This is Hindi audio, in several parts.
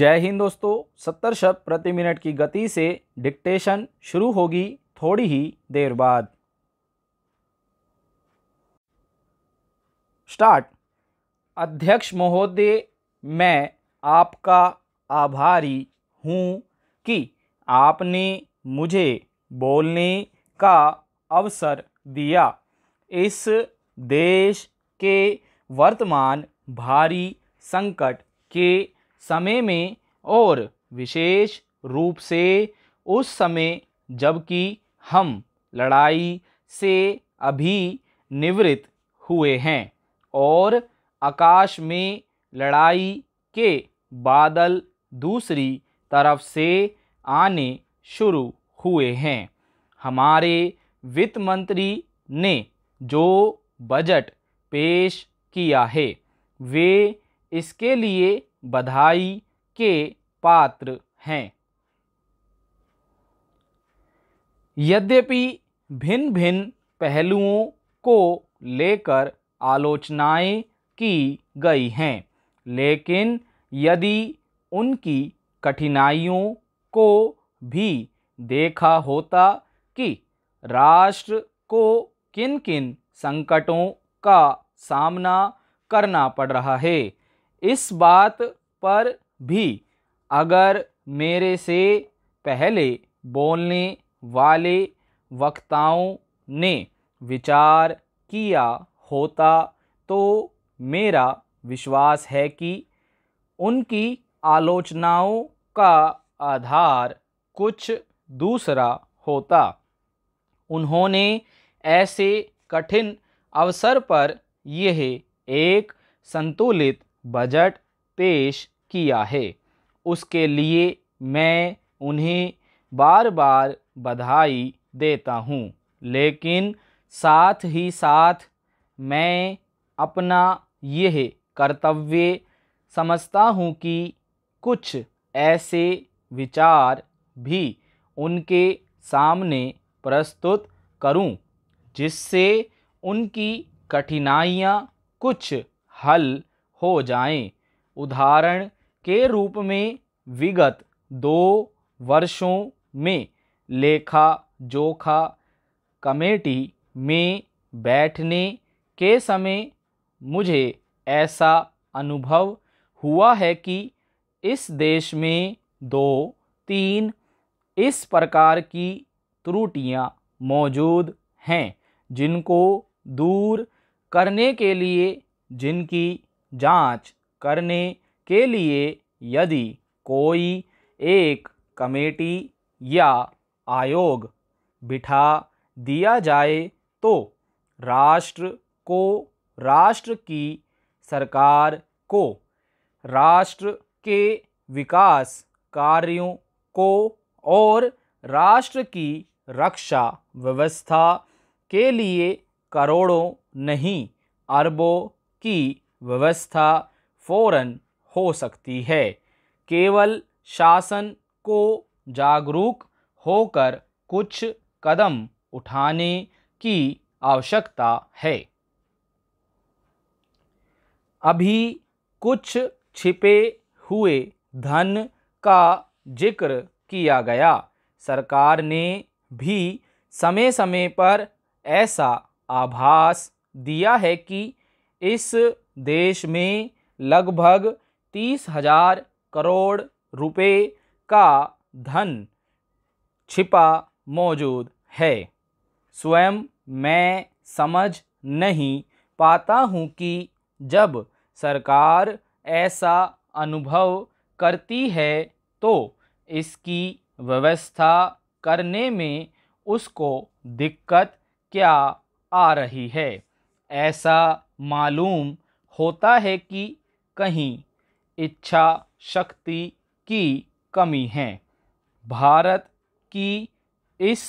जय हिंद दोस्तों सत्तर शब्द प्रति मिनट की गति से डिक्टेशन शुरू होगी थोड़ी ही देर बाद स्टार्ट अध्यक्ष महोदय मैं आपका आभारी हूँ कि आपने मुझे बोलने का अवसर दिया इस देश के वर्तमान भारी संकट के समय में और विशेष रूप से उस समय जबकि हम लड़ाई से अभी निवृत्त हुए हैं और आकाश में लड़ाई के बादल दूसरी तरफ से आने शुरू हुए हैं हमारे वित्त मंत्री ने जो बजट पेश किया है वे इसके लिए बधाई के पात्र हैं यद्यपि भिन्न भिन्न पहलुओं को लेकर आलोचनाएं की गई हैं लेकिन यदि उनकी कठिनाइयों को भी देखा होता कि राष्ट्र को किन किन संकटों का सामना करना पड़ रहा है इस बात पर भी अगर मेरे से पहले बोलने वाले वक्ताओं ने विचार किया होता तो मेरा विश्वास है कि उनकी आलोचनाओं का आधार कुछ दूसरा होता उन्होंने ऐसे कठिन अवसर पर यह एक संतुलित बजट पेश किया है उसके लिए मैं उन्हें बार बार बधाई देता हूँ लेकिन साथ ही साथ मैं अपना यह कर्तव्य समझता हूँ कि कुछ ऐसे विचार भी उनके सामने प्रस्तुत करूं जिससे उनकी कठिनाइयाँ कुछ हल हो जाएं उदाहरण के रूप में विगत दो वर्षों में लेखा जोखा कमेटी में बैठने के समय मुझे ऐसा अनुभव हुआ है कि इस देश में दो तीन इस प्रकार की त्रुटियां मौजूद हैं जिनको दूर करने के लिए जिनकी जांच करने के लिए यदि कोई एक कमेटी या आयोग बिठा दिया जाए तो राष्ट्र को राष्ट्र की सरकार को राष्ट्र के विकास कार्यों को और राष्ट्र की रक्षा व्यवस्था के लिए करोड़ों नहीं अरबों की व्यवस्था फौरन हो सकती है केवल शासन को जागरूक होकर कुछ कदम उठाने की आवश्यकता है अभी कुछ छिपे हुए धन का जिक्र किया गया सरकार ने भी समय समय पर ऐसा आभास दिया है कि इस देश में लगभग तीस हजार करोड़ रुपए का धन छिपा मौजूद है स्वयं मैं समझ नहीं पाता हूँ कि जब सरकार ऐसा अनुभव करती है तो इसकी व्यवस्था करने में उसको दिक्कत क्या आ रही है ऐसा मालूम होता है कि कहीं इच्छा शक्ति की कमी है भारत की इस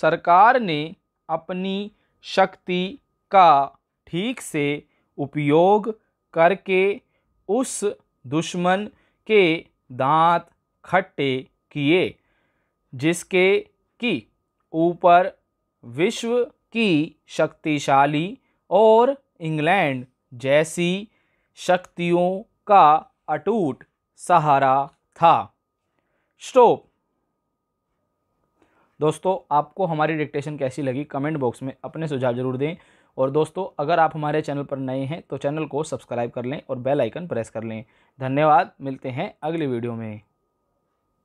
सरकार ने अपनी शक्ति का ठीक से उपयोग करके उस दुश्मन के दांत खट्टे किए जिसके कि ऊपर विश्व की शक्तिशाली और इंग्लैंड जैसी शक्तियों का अटूट सहारा था स्टोप दोस्तों आपको हमारी डिक्टेशन कैसी लगी कमेंट बॉक्स में अपने सुझाव जरूर दें और दोस्तों अगर आप हमारे चैनल पर नए हैं तो चैनल को सब्सक्राइब कर लें और बेल आइकन प्रेस कर लें धन्यवाद मिलते हैं अगली वीडियो में